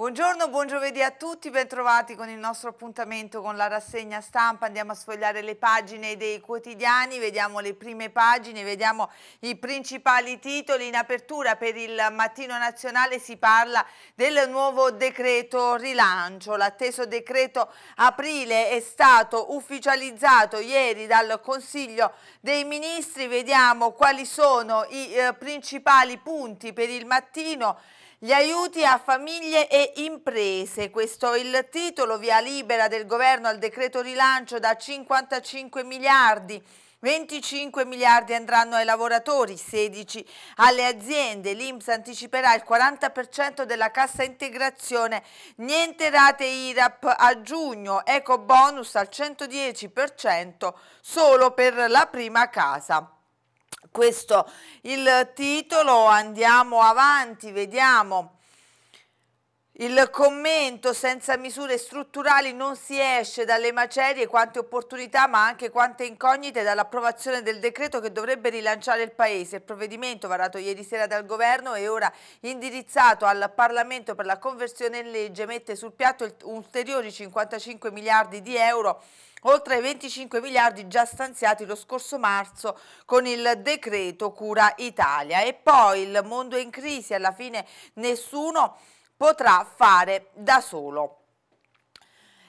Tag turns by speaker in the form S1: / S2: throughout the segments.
S1: Buongiorno, buon giovedì a tutti, bentrovati con il nostro appuntamento con la rassegna stampa. Andiamo a sfogliare le pagine dei quotidiani, vediamo le prime pagine, vediamo i principali titoli. In apertura per il Mattino Nazionale si parla del nuovo decreto rilancio. L'atteso decreto aprile è stato ufficializzato ieri dal Consiglio dei Ministri. Vediamo quali sono i eh, principali punti per il mattino. Gli aiuti a famiglie e imprese, questo è il titolo, via libera del governo al decreto rilancio da 55 miliardi. 25 miliardi andranno ai lavoratori, 16 alle aziende, l'Inps anticiperà il 40% della cassa integrazione, niente rate IRAP a giugno, eco bonus al 110% solo per la prima casa questo il titolo, andiamo avanti, vediamo il commento senza misure strutturali non si esce dalle macerie, quante opportunità ma anche quante incognite dall'approvazione del decreto che dovrebbe rilanciare il Paese. Il provvedimento varato ieri sera dal Governo e ora indirizzato al Parlamento per la conversione in legge mette sul piatto ulteriori 55 miliardi di euro oltre ai 25 miliardi già stanziati lo scorso marzo con il decreto Cura Italia. E poi il mondo è in crisi, alla fine nessuno potrà fare da solo.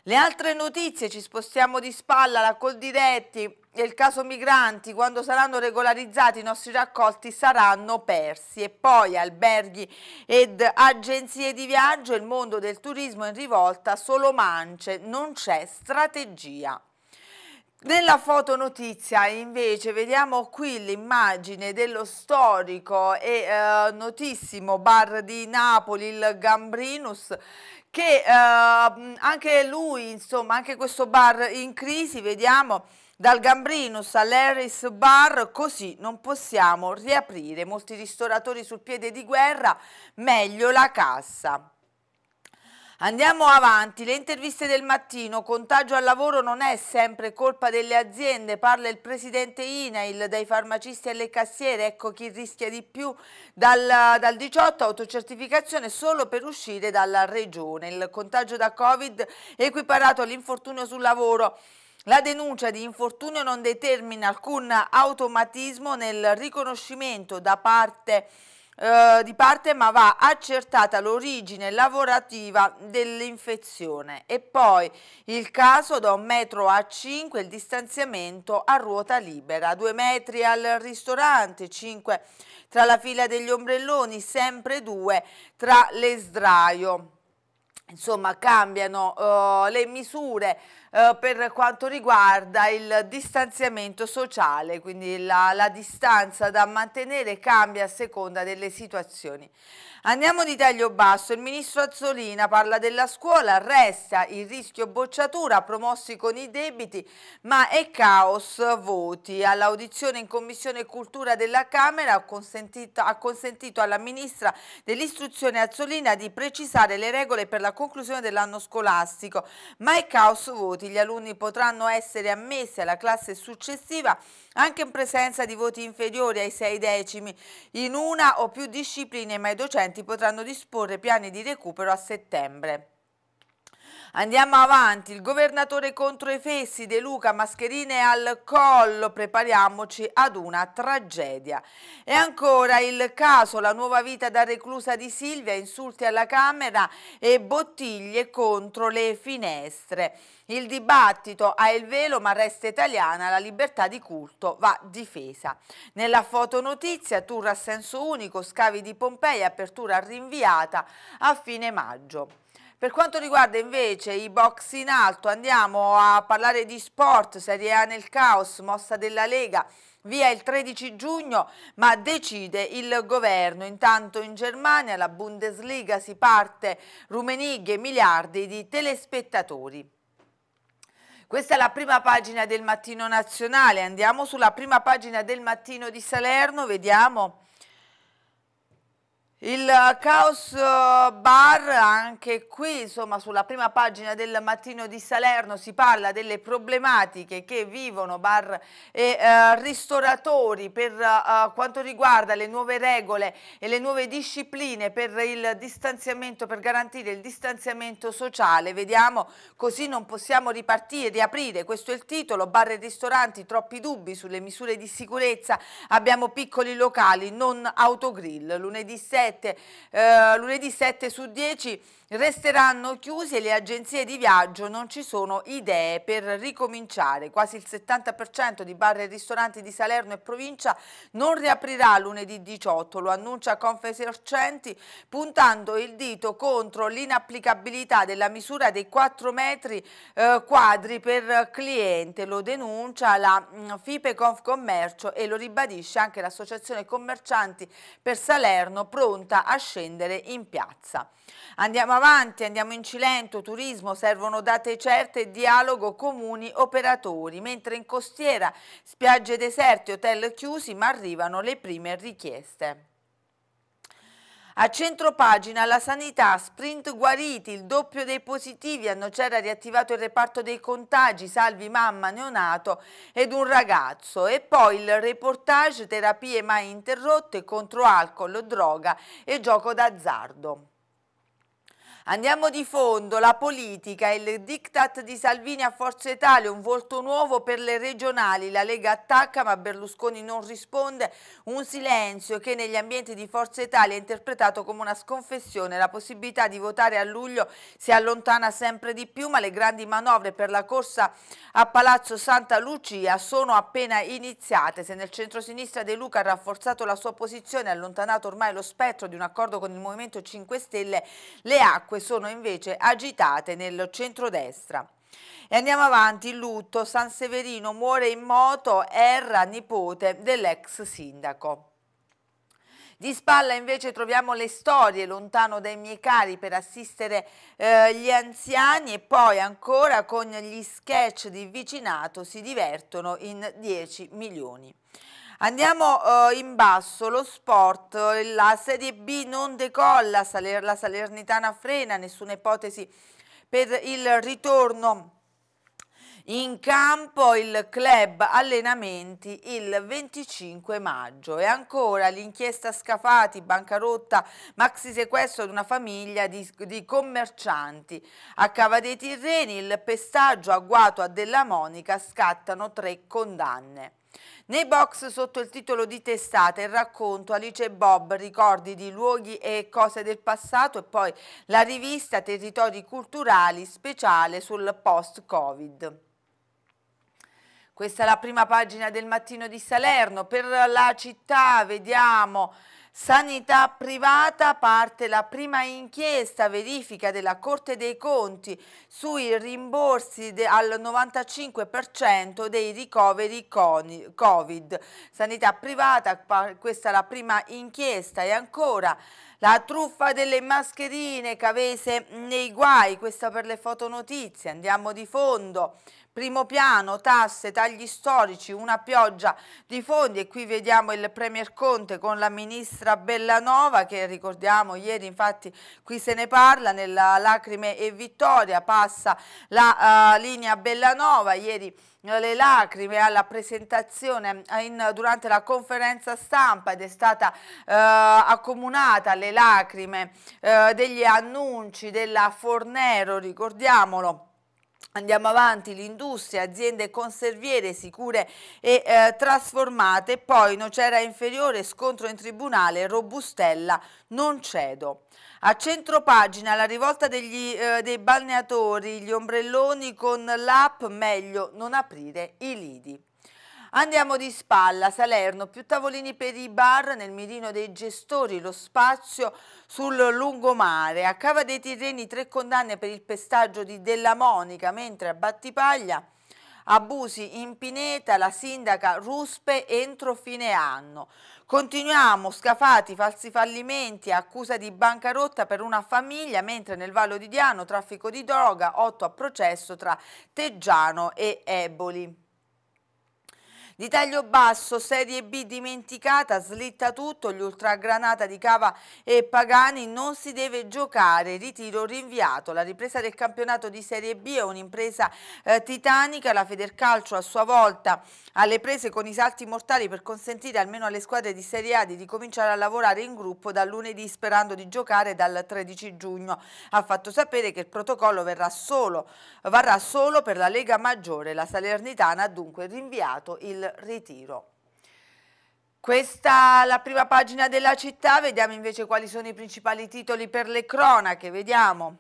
S1: Le altre notizie, ci spostiamo di spalla, la Col e il caso migranti, quando saranno regolarizzati i nostri raccolti saranno persi e poi alberghi ed agenzie di viaggio, il mondo del turismo in rivolta, solo mance, non c'è strategia. Nella fotonotizia invece vediamo qui l'immagine dello storico e eh, notissimo bar di Napoli, il Gambrinus, che eh, anche lui, insomma, anche questo bar in crisi, vediamo dal Gambrinus all'Eris Bar, così non possiamo riaprire. Molti ristoratori sul piede di guerra, meglio la cassa. Andiamo avanti, le interviste del mattino, contagio al lavoro non è sempre colpa delle aziende, parla il presidente Inail, dai farmacisti alle cassiere, ecco chi rischia di più, dal, dal 18 autocertificazione solo per uscire dalla regione, il contagio da Covid equiparato all'infortunio sul lavoro. La denuncia di infortunio non determina alcun automatismo nel riconoscimento da parte di eh, di parte ma va accertata l'origine lavorativa dell'infezione e poi il caso da un metro a 5 il distanziamento a ruota libera, due metri al ristorante, 5 tra la fila degli ombrelloni, sempre due tra le sdraio insomma cambiano uh, le misure uh, per quanto riguarda il distanziamento sociale, quindi la, la, distanza da mantenere cambia a seconda delle situazioni. Andiamo di taglio basso, il ministro Azzolina parla della scuola, resta il rischio bocciatura, promossi con i debiti, ma è caos voti. All'audizione in Commissione Cultura della Camera ha consentito, ha consentito alla ministra dell'istruzione Azzolina di precisare le regole per la conclusione dell'anno scolastico, ma è caos voti. Gli alunni potranno essere ammessi alla classe successiva anche in presenza di voti inferiori ai sei decimi in una o più discipline, ma i docenti potranno disporre piani di recupero a settembre. Andiamo avanti, il governatore contro i fessi, De Luca, mascherine al collo, prepariamoci ad una tragedia. E ancora il caso, la nuova vita da reclusa di Silvia, insulti alla Camera e bottiglie contro le finestre. Il dibattito ha il velo ma resta italiana, la libertà di culto va difesa. Nella fotonotizia, tour a senso unico, scavi di Pompei, apertura rinviata a fine maggio. Per quanto riguarda invece i box in alto, andiamo a parlare di sport, Serie A nel caos, mossa della Lega, via il 13 giugno, ma decide il governo. Intanto in Germania, la Bundesliga si parte, rumenighe, miliardi di telespettatori. Questa è la prima pagina del mattino nazionale, andiamo sulla prima pagina del mattino di Salerno, vediamo... Il eh, Caos eh, Bar, anche qui insomma, sulla prima pagina del mattino di Salerno si parla delle problematiche che vivono bar e eh, ristoratori per eh, quanto riguarda le nuove regole e le nuove discipline per, per garantire il distanziamento sociale. Vediamo così non possiamo ripartire, riaprire, questo è il titolo, bar e ristoranti, troppi dubbi sulle misure di sicurezza, abbiamo piccoli locali, non autogrill. Lunedì 7 7, eh, lunedì 7 su 10 Resteranno chiusi e le agenzie di viaggio non ci sono idee per ricominciare. Quasi il 70% di bar e ristoranti di Salerno e provincia non riaprirà lunedì 18, lo annuncia Confesercenti puntando il dito contro l'inapplicabilità della misura dei 4 metri eh, quadri per cliente. Lo denuncia la mh, mm, FIPE Confcommercio e lo ribadisce anche l'Associazione Commercianti per Salerno pronta a scendere in piazza. Andiamo avanti, andiamo in Cilento, turismo, servono date certe, dialogo, comuni, operatori, mentre in costiera, spiagge deserte, hotel chiusi, ma arrivano le prime richieste. A centro pagina la sanità, sprint guariti, il doppio dei positivi, a Nocera riattivato il reparto dei contagi, salvi mamma, neonato ed un ragazzo. E poi il reportage terapie mai interrotte contro alcol, droga e gioco d'azzardo. Andiamo di fondo, la politica, il diktat di Salvini a Forza Italia, un volto nuovo per le regionali, la Lega attacca ma Berlusconi non risponde, un silenzio che negli ambienti di Forza Italia è interpretato come una sconfessione, la possibilità di votare a luglio si allontana sempre di più ma le grandi manovre per la corsa a Palazzo Santa Lucia sono appena iniziate, se nel centro-sinistra De Luca ha rafforzato la sua posizione, e allontanato ormai lo spettro di un accordo con il Movimento 5 Stelle, le acque acque sono invece agitate nel centrodestra. E andiamo avanti, il lutto, San Severino muore in moto, erra nipote dell'ex sindaco. Di spalla invece troviamo le storie lontano dai miei cari per assistere eh, gli anziani e poi ancora con gli sketch di vicinato si divertono in 10 milioni. Andiamo eh, in basso, lo sport, eh, la Serie B non decolla, Saler, la Salernitana frena, nessuna ipotesi per il ritorno in campo il club allenamenti il 25 maggio e ancora l'inchiesta Scafati, bancarotta, maxi sequestro di una famiglia di, di, commercianti. A Cava dei Tirreni il pestaggio agguato a Della Monica scattano tre condanne. Nei box sotto il titolo di testata il racconto Alice e Bob, ricordi di luoghi e cose del passato e poi la rivista Territori Culturali speciale sul post-Covid. Questa è la prima pagina del mattino di Salerno. Per la città vediamo Sanità privata parte la prima inchiesta verifica della Corte dei Conti sui rimborsi al 95% dei ricoveri Covid. Sanità privata, questa è la prima inchiesta e ancora la truffa delle mascherine, Cavese nei guai, questa per le fotonotizie, andiamo di fondo. Primo piano, tasse, tagli storici, una pioggia di fondi e qui vediamo il Premier Conte con la Ministra Bellanova che ricordiamo ieri infatti qui se ne parla nella Lacrime e Vittoria, passa la uh, linea Bellanova, ieri le lacrime alla presentazione in, durante la conferenza stampa ed è stata eh, accomunata alle lacrime eh, degli annunci della Fornero, ricordiamolo Andiamo avanti, l'industria, aziende conserviere sicure e eh, trasformate, poi Nocera inferiore, scontro in tribunale, Robustella, non cedo. A centro pagina la rivolta degli, eh, dei balneatori, gli ombrelloni con l'app, meglio non aprire i lidi. Andiamo di spalla, Salerno, più tavolini per i bar nel mirino dei gestori, lo spazio sul lungomare. A Cava dei Tirreni tre condanne per il pestaggio di Della Monica, mentre a Battipaglia abusi in Pineta, la sindaca Ruspe entro fine anno. Continuiamo, scafati, falsi fallimenti, accusa di bancarotta per una famiglia, mentre nel Vallo di Diano traffico di droga, otto a processo tra Teggiano e Eboli. Di taglio basso, Serie B dimenticata, slitta tutto, gli ultragranata di Cava e Pagani non si deve giocare, ritiro rinviato. La ripresa del campionato di Serie B è un'impresa eh, titanica, la Federcalcio a sua volta alle prese con i salti mortali per consentire almeno alle squadre di Serie A di ricominciare a lavorare in gruppo da lunedì sperando di giocare dal 13 giugno. Ha fatto sapere che il protocollo verrà solo, varrà solo per la Lega Maggiore. La Salernitana ha dunque rinviato il ritiro. Questa è la prima pagina della città, vediamo invece quali sono i principali titoli per le cronache, vediamo.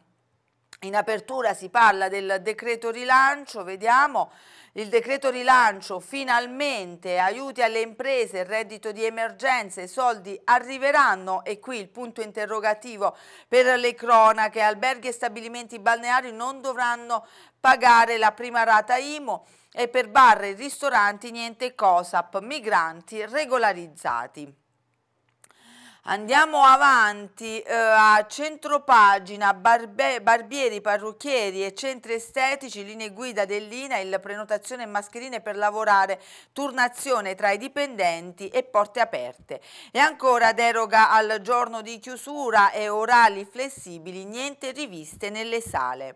S1: In apertura si parla del decreto rilancio, vediamo il decreto rilancio finalmente aiuti alle imprese, reddito di emergenza, i soldi arriveranno e qui il punto interrogativo per le cronache, alberghi e stabilimenti balneari non dovranno pagare la prima rata IMO e per bar e ristoranti niente COSAP, migranti regolarizzati. Andiamo avanti eh, a centropagina, barbe, barbieri, parrucchieri e centri estetici, linee guida dell'INAIL, prenotazione e mascherine per lavorare, turnazione tra i dipendenti e porte aperte. E ancora deroga al giorno di chiusura e orali flessibili, niente riviste nelle sale.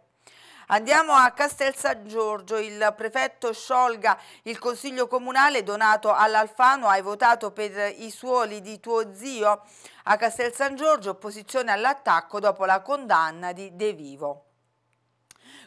S1: Andiamo a Castel San Giorgio, il prefetto sciolga il consiglio comunale donato all'Alfano, hai votato per i suoli di tuo zio? A Castel San Giorgio opposizione all'attacco dopo la condanna di De Vivo.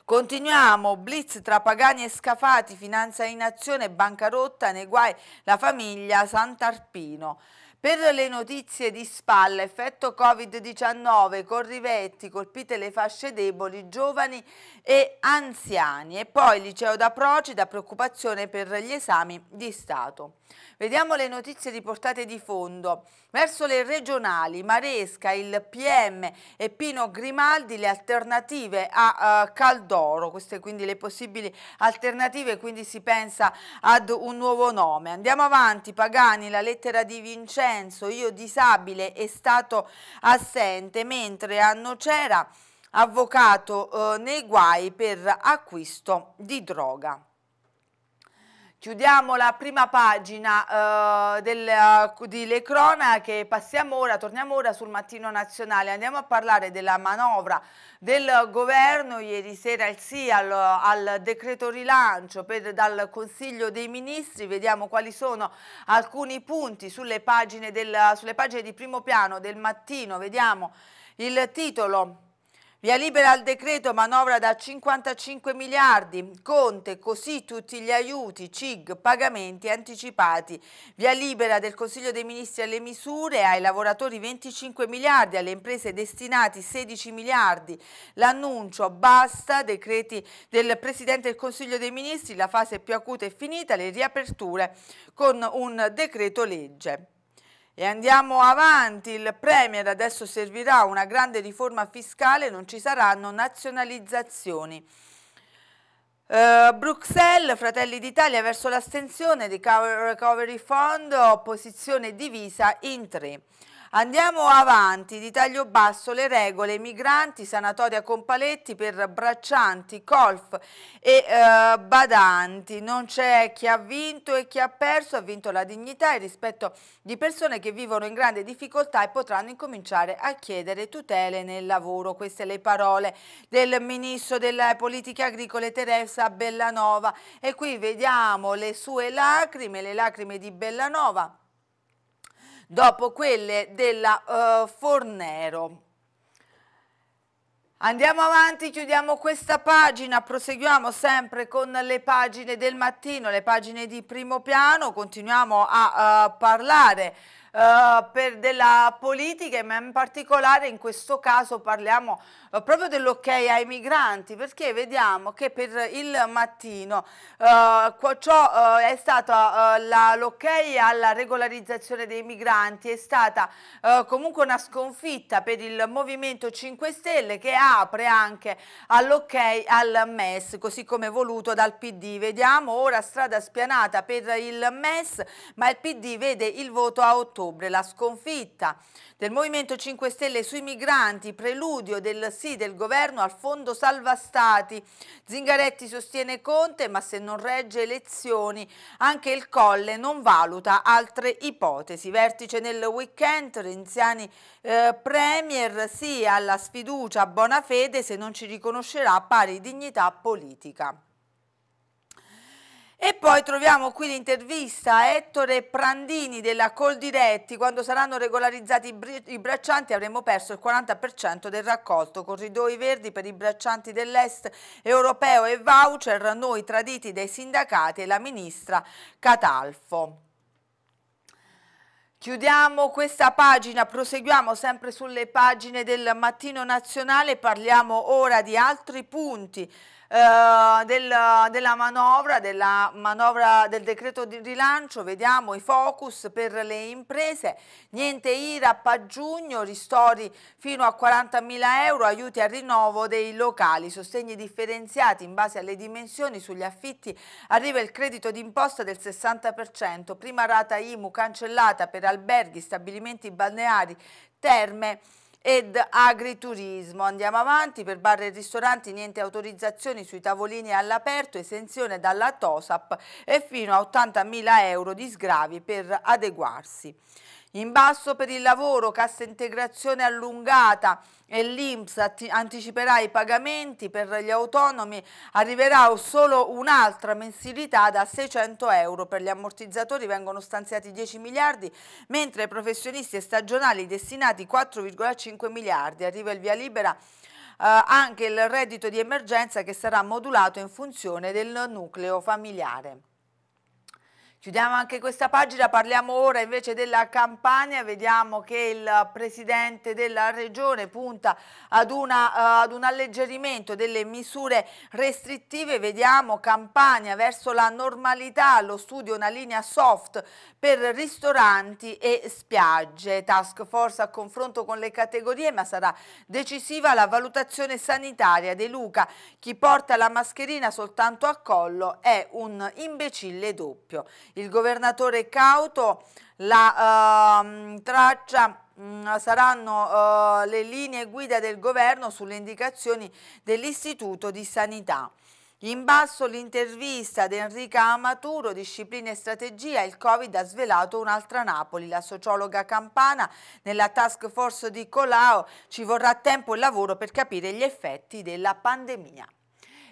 S1: Continuiamo, blitz tra pagani e scafati, finanza in azione, bancarotta, nei guai la famiglia Sant'Arpino. Per le notizie di spalla, effetto Covid-19, corrivetti, colpite le fasce deboli, giovani e anziani. E poi liceo da Procida, preoccupazione per gli esami di Stato. Vediamo le notizie di portate di fondo. Verso le regionali, Maresca, il PM e Pino Grimaldi, le alternative a uh, Caldoro, queste quindi le possibili alternative, quindi si pensa ad un nuovo nome. Andiamo avanti, Pagani, la lettera di Vincenzo, io disabile è stato assente, mentre a Nocera avvocato eh, nei guai per acquisto di droga. Chiudiamo la prima pagina uh, del, uh, eh, delle cronache, passiamo ora, torniamo ora sul mattino nazionale, andiamo a parlare della manovra del governo, ieri sera il sì al, al decreto rilancio per, dal Consiglio dei Ministri, vediamo quali sono alcuni punti sulle pagine, del, sulle pagine di primo piano del mattino, vediamo il titolo Via libera al decreto manovra da 55 miliardi, Conte, così tutti gli aiuti, CIG, pagamenti anticipati. Via libera del Consiglio dei Ministri alle misure, ai lavoratori 25 miliardi, alle imprese destinati 16 miliardi. L'annuncio basta, decreti del Presidente del Consiglio dei Ministri, la fase più acuta è finita, le riaperture con un decreto legge. E andiamo avanti, il Premier adesso servirà una grande riforma fiscale, non ci saranno nazionalizzazioni. Uh, Bruxelles, Fratelli d'Italia verso l'astensione Recovery Fund, opposizione divisa in tre. Andiamo avanti, di taglio basso le regole, migranti, sanatoria con paletti per braccianti, colf e eh, badanti. Non c'è chi ha vinto e chi ha perso, ha vinto la dignità e il rispetto di persone che vivono in grande difficoltà e potranno incominciare a chiedere tutele nel lavoro. Queste le parole del Ministro delle Politiche Agricole Teresa Bellanova e qui vediamo le sue lacrime, le lacrime di Bellanova dopo quelle della uh, Fornero. Andiamo avanti, chiudiamo questa pagina, proseguiamo sempre con le pagine del mattino, le pagine di primo piano, continuiamo a uh, parlare uh, della politica, ma in particolare in questo caso parliamo proprio dell'ok ai migranti, perché vediamo che per il mattino uh, ciò uh, è stato uh, eh, l'ok alla regolarizzazione dei migranti, è stata comunque una sconfitta per il Movimento 5 Stelle che apre anche all'ok al MES, così come voluto dal PD. Vediamo ora strada spianata per il MES, ma il PD vede il voto a ottobre, la sconfitta del Movimento 5 Stelle sui migranti, preludio del sì del governo al fondo salva stati. Zingaretti sostiene Conte, ma se non regge elezioni, anche il Colle non valuta altre ipotesi. Vertice nel weekend, Renziani eh, Premier sì alla sfiducia a fede se non ci riconoscerà pari dignità politica. E poi troviamo qui l'intervista a Ettore Prandini della Coldiretti. Quando saranno regolarizzati i, braccianti avremo perso il 40% del raccolto. Corridoi verdi per i braccianti dell'Est europeo e voucher, noi traditi dai sindacati e la ministra Catalfo. Chiudiamo questa pagina, proseguiamo sempre sulle pagine del Mattino Nazionale, parliamo ora di altri punti eh, del, della, manovra, della manovra del decreto di rilancio, vediamo i focus per le imprese, niente IRAP a giugno, ristori fino a 40.000 euro, aiuti al rinnovo dei locali, sostegni differenziati in base alle dimensioni sugli affitti, arriva il credito d'imposta del 60%, prima rata IMU cancellata per alberghi, stabilimenti balneari, terme, ed agriturismo. Andiamo avanti, per bar e ristoranti niente autorizzazioni sui tavolini all'aperto, esenzione dalla TOSAP e fino a 80.000 euro di sgravi per adeguarsi. In basso per il lavoro, cassa integrazione allungata e l'Inps anticiperà i pagamenti per gli autonomi, arriverà solo un'altra mensilità da 600 euro. Per gli ammortizzatori vengono stanziati 10 miliardi, mentre ai professionisti e stagionali destinati 4,5 miliardi. Arriva il via libera eh, anche il reddito di emergenza che sarà modulato in funzione del nucleo familiare. Chiudiamo anche questa pagina, parliamo ora invece della Campania, vediamo che il Presidente della Regione punta ad, una, uh, ad un alleggerimento delle misure restrittive, vediamo Campania verso la normalità, lo studio una linea soft per ristoranti e spiagge, task force a confronto con le categorie ma sarà decisiva la valutazione sanitaria De Luca, chi porta la mascherina soltanto a collo è un imbecille doppio il governatore Cauto, la uh, traccia mm, saranno uh, le linee guida del governo sulle indicazioni dell'Istituto di Sanità. In basso l'intervista di Enrica Amaturo, disciplina e strategia, il Covid ha svelato un'altra Napoli. La sociologa campana nella task force di Colao ci vorrà tempo e lavoro per capire gli effetti della pandemia.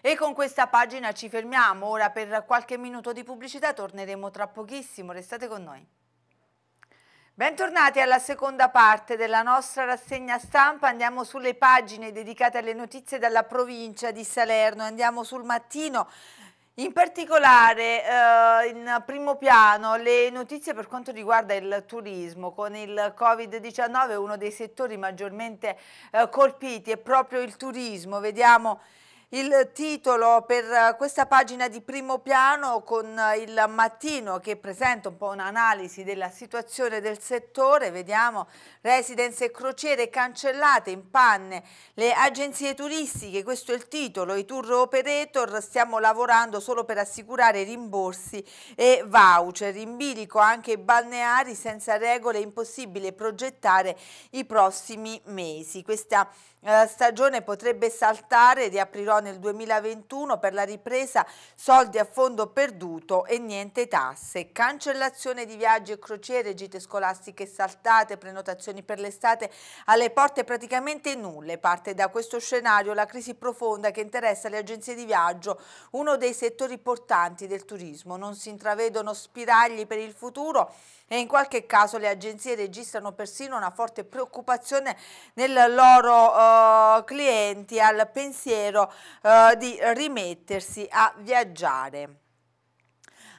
S1: E con questa pagina ci fermiamo, ora per qualche minuto di pubblicità torneremo tra pochissimo, restate con noi. Bentornati alla seconda parte della nostra rassegna stampa, andiamo sulle pagine dedicate alle notizie dalla provincia di Salerno, andiamo sul mattino in particolare eh, in primo piano le notizie per quanto riguarda il turismo, con il Covid-19 uno dei settori maggiormente eh, colpiti è proprio il turismo, vediamo il titolo per eh, questa pagina di primo piano con eh, il mattino che presenta un po' un'analisi della situazione del settore, vediamo residence e crociere cancellate in panne, le agenzie turistiche, questo è il titolo, i tour operator stiamo lavorando solo per assicurare rimborsi e voucher, in bilico anche i balneari senza regole, impossibile progettare i prossimi mesi. Questa stagione potrebbe saltare, riaprirò nel 2021 per la ripresa, soldi a fondo perduto e niente tasse, cancellazione di viaggi e crociere, gite scolastiche saltate, prenotazioni per l'estate alle porte praticamente nulle. Parte da questo scenario la crisi profonda che interessa le agenzie di viaggio, uno dei settori portanti del turismo. Non si intravedono spiragli per il futuro e in qualche caso le agenzie registrano persino una forte preoccupazione nel loro eh, clienti al pensiero eh, di rimettersi a viaggiare.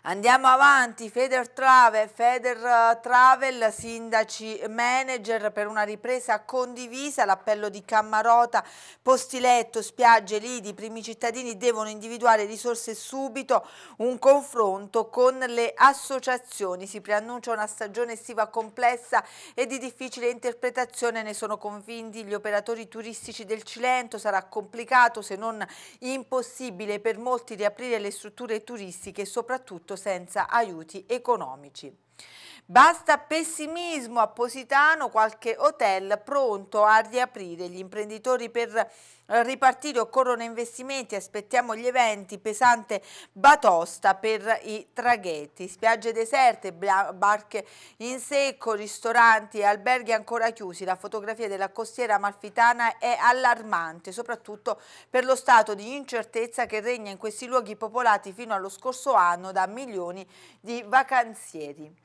S1: Andiamo avanti, Feder Travel, Feder eh, Travel, sindaci manager per una ripresa condivisa, l'appello di Cammarota, Postiletto, Spiagge, Lidi, i primi cittadini devono individuare risorse subito, un confronto con le associazioni, si preannuncia una stagione estiva complessa e di difficile interpretazione, ne sono convinti gli operatori turistici del Cilento, sarà complicato se non impossibile per molti riaprire le strutture turistiche e soprattutto senza aiuti economici. Basta pessimismo a Positano, qualche hotel pronto a riaprire. Gli imprenditori per eh, ripartire occorrono investimenti, aspettiamo gli eventi, pesante batosta per i traghetti. Spiagge deserte, barche in secco, ristoranti e alberghi ancora chiusi. La fotografia della costiera amalfitana è allarmante, soprattutto per lo stato di incertezza che regna in questi luoghi popolati fino allo scorso anno da milioni di vacanzieri.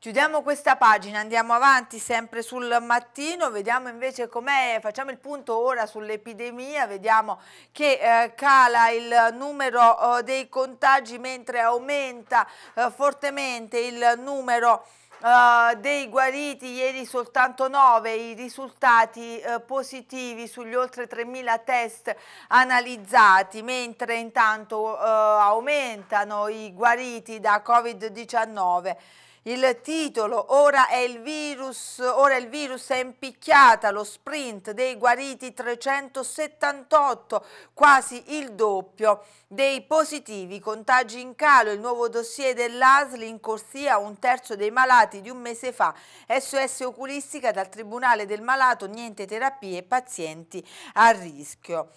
S1: Chiudiamo questa pagina, andiamo avanti sempre sul mattino, vediamo invece com'è, facciamo il punto ora sull'epidemia, vediamo che eh, cala il numero eh, dei contagi mentre aumenta eh, fortemente il numero Uh, dei guariti ieri soltanto 9 i risultati uh, positivi sugli oltre 3.000 test analizzati mentre intanto uh, aumentano i guariti da Covid-19 il titolo, ora è il virus, ora il virus è impicchiata, lo sprint dei guariti 378, quasi il doppio dei positivi, contagi in calo, il nuovo dossier dell'ASL in corsia, un terzo dei malati di un mese fa, SOS oculistica dal Tribunale del Malato, niente terapie, pazienti a rischio.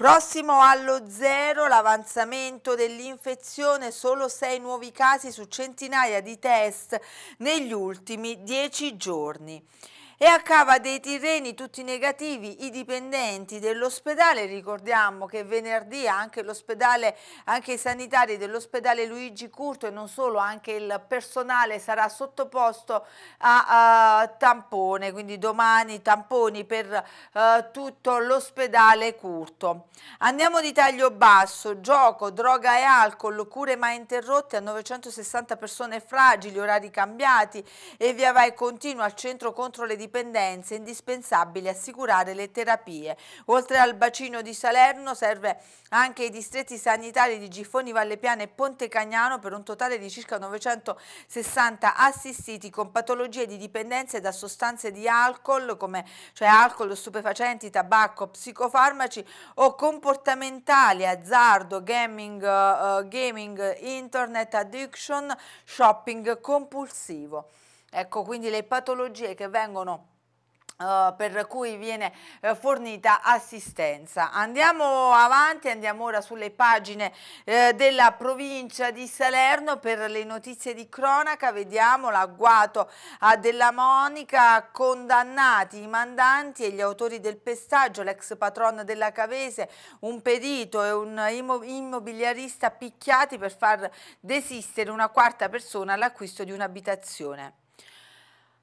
S1: Prossimo allo zero l'avanzamento dell'infezione, solo 6 nuovi casi su centinaia di test negli ultimi 10 giorni. E a cava dei Tirreni tutti negativi i dipendenti dell'ospedale, ricordiamo che venerdì anche, anche i sanitari dell'ospedale Luigi Curto e non solo, anche il personale sarà sottoposto a, a tampone, quindi domani tamponi per uh, tutto l'ospedale Curto. Andiamo di taglio basso, gioco, droga e alcol, cure mai interrotte a 960 persone fragili, orari cambiati e via vai continua al centro contro le dipendenze dipendenze indispensabili a assicurare le terapie. Oltre al bacino di Salerno serve anche i distretti sanitari di Giffoni, Valle Piana e Ponte Cagnano per un totale di circa 960 assistiti con patologie di dipendenze da sostanze di alcol come cioè alcol, stupefacenti, tabacco, psicofarmaci o comportamentali, azzardo, gaming, uh, gaming internet addiction, shopping compulsivo. Ecco, quindi le patologie che vengono Uh, per cui viene uh, fornita assistenza. Andiamo avanti, andiamo ora sulle pagine uh, della provincia di Salerno per le notizie di cronaca, vediamo l'agguato a Della Monica, condannati i mandanti e gli autori del pestaggio, l'ex patrona della Cavese, un pedito e un immobiliarista picchiati per far desistere una quarta persona all'acquisto di un'abitazione.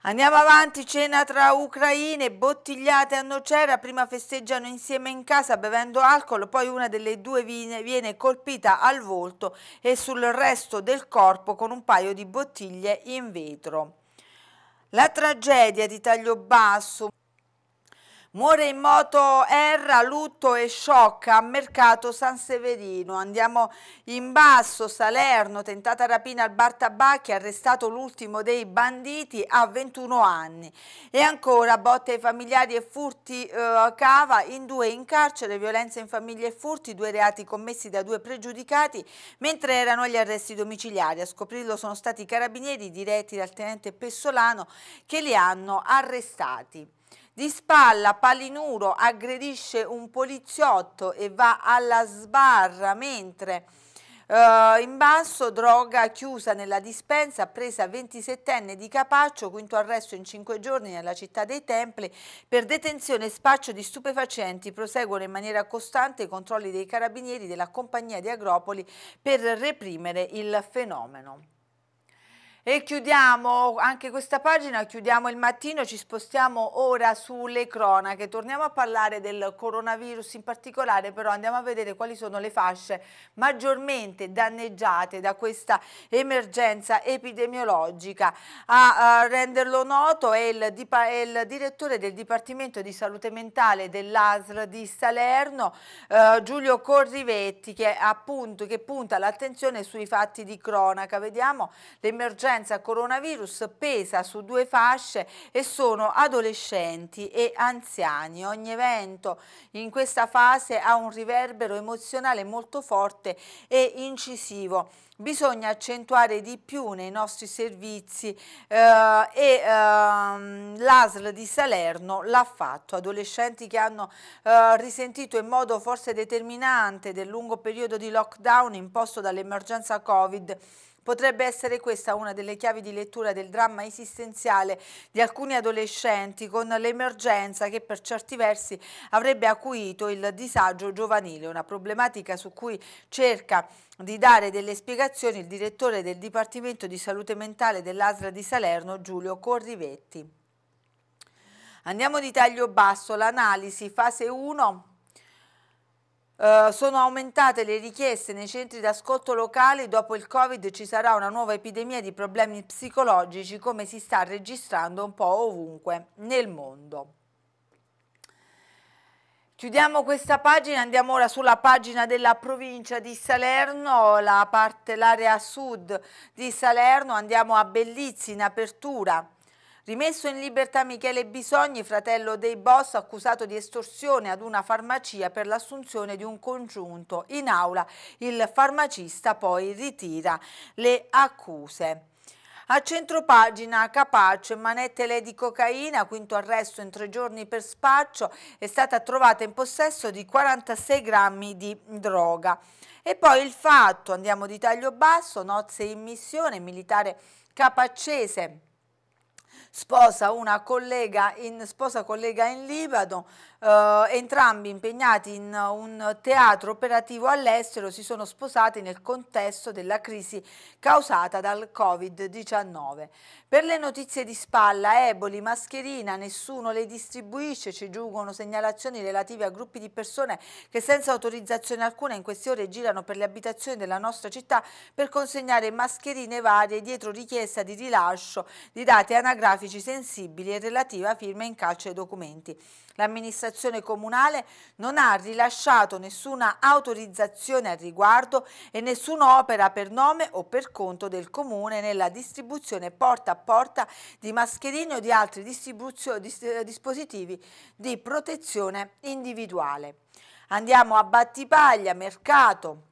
S1: Andiamo avanti, cena tra ucraine, bottigliate a Nocera, prima festeggiano insieme in casa bevendo alcol, poi una delle due viene colpita al volto e sul resto del corpo con un paio di bottiglie in vetro. La tragedia di taglio basso, Muore in moto Erra, lutto e shock a Mercato San Severino. Andiamo in basso, Salerno, tentata rapina al bar tabacchi, arrestato l'ultimo dei banditi a 21 anni. E ancora botte ai familiari e furti eh, cava, in due in carcere, violenza in famiglia e furti, due reati commessi da due pregiudicati, mentre erano gli arresti domiciliari. A scoprirlo sono stati i carabinieri diretti dal tenente Pessolano che li hanno arrestati. Di spalla Palinuro aggredisce un poliziotto e va alla sbarra mentre Uh, in basso droga chiusa nella dispensa, presa 27enne di Capaccio, quinto arresto in 5 giorni nella città dei Templi, per detenzione e spaccio di stupefacenti, proseguono in maniera costante i controlli dei carabinieri della compagnia di Agropoli per reprimere il fenomeno. E chiudiamo anche questa pagina, chiudiamo il mattino, ci spostiamo ora sulle cronache, torniamo a parlare del coronavirus in particolare, però andiamo a vedere quali sono le fasce maggiormente danneggiate da questa emergenza epidemiologica. A, a renderlo noto è il, è il, direttore del Dipartimento di Salute Mentale dell'ASR di Salerno, eh, Giulio Corrivetti, che, appunto, che punta l'attenzione sui fatti di cronaca. Vediamo l'emergenza l'emergenza coronavirus pesa su due fasce e sono adolescenti e anziani. Ogni evento in questa fase ha un riverbero emozionale molto forte e incisivo. Bisogna accentuare di più nei nostri servizi eh, e ehm, l'ASL di Salerno l'ha fatto. Adolescenti che hanno eh, risentito in modo forse determinante del lungo periodo di lockdown imposto dall'emergenza Covid Potrebbe essere questa una delle chiavi di lettura del dramma esistenziale di alcuni adolescenti con l'emergenza che per certi versi avrebbe acuito il disagio giovanile, una problematica su cui cerca di dare delle spiegazioni il direttore del Dipartimento di Salute Mentale dell'Asra di Salerno Giulio Corrivetti. Andiamo di taglio basso, l'analisi fase 1 eh, sono aumentate le richieste nei centri d'ascolto locali, dopo il Covid ci sarà una nuova epidemia di problemi psicologici come si sta registrando un po' ovunque nel mondo. Chiudiamo questa pagina, andiamo ora sulla pagina della provincia di Salerno, la parte, l'area sud di Salerno, andiamo a Bellizzi in apertura Rimesso in libertà Michele Bisogni, fratello dei boss, accusato di estorsione ad una farmacia per l'assunzione di un congiunto. In aula il farmacista poi ritira le accuse. A centropagina Capace, manette lei di cocaina, quinto arresto in tre giorni per spaccio, è stata trovata in possesso di 46 grammi di droga. E poi il fatto, andiamo di taglio basso, nozze in missione, militare capaccese sposa una collega in, sposa collega in Libano, eh, entrambi impegnati in un teatro operativo all'estero, si sono sposati nel contesto della crisi causata dal Covid-19. Per le notizie di spalla, eboli, mascherina, nessuno le distribuisce, ci giungono segnalazioni relative a gruppi di persone che senza autorizzazione alcuna in queste ore girano per le abitazioni della nostra città per consegnare mascherine varie dietro richiesta di rilascio di dati anagrafici sensibili e relativa firma in calcio ai documenti. L'amministrazione comunale non ha rilasciato nessuna autorizzazione al riguardo e nessuna opera per nome o per conto del comune nella distribuzione porta a porta di mascherine o di altri eh, dispositivi di protezione individuale. Andiamo a Battipaglia, Mercato,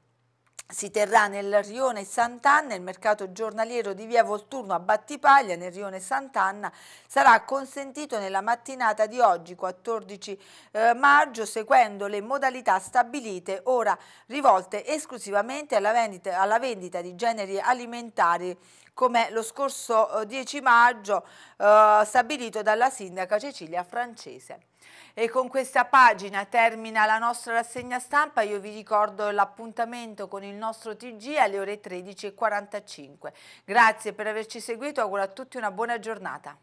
S1: si terrà nel Rione Sant'Anna, il mercato giornaliero di via Volturno a Battipaglia nel Rione Sant'Anna sarà consentito nella mattinata di oggi 14 eh, maggio seguendo le modalità stabilite ora rivolte esclusivamente alla vendita, alla vendita di generi alimentari come lo scorso 10 eh, maggio eh, stabilito dalla sindaca Cecilia Francese. E con questa pagina termina la nostra rassegna stampa, io vi ricordo l'appuntamento con il nostro TG alle ore 13.45. Grazie per averci seguito, auguro a tutti una buona giornata.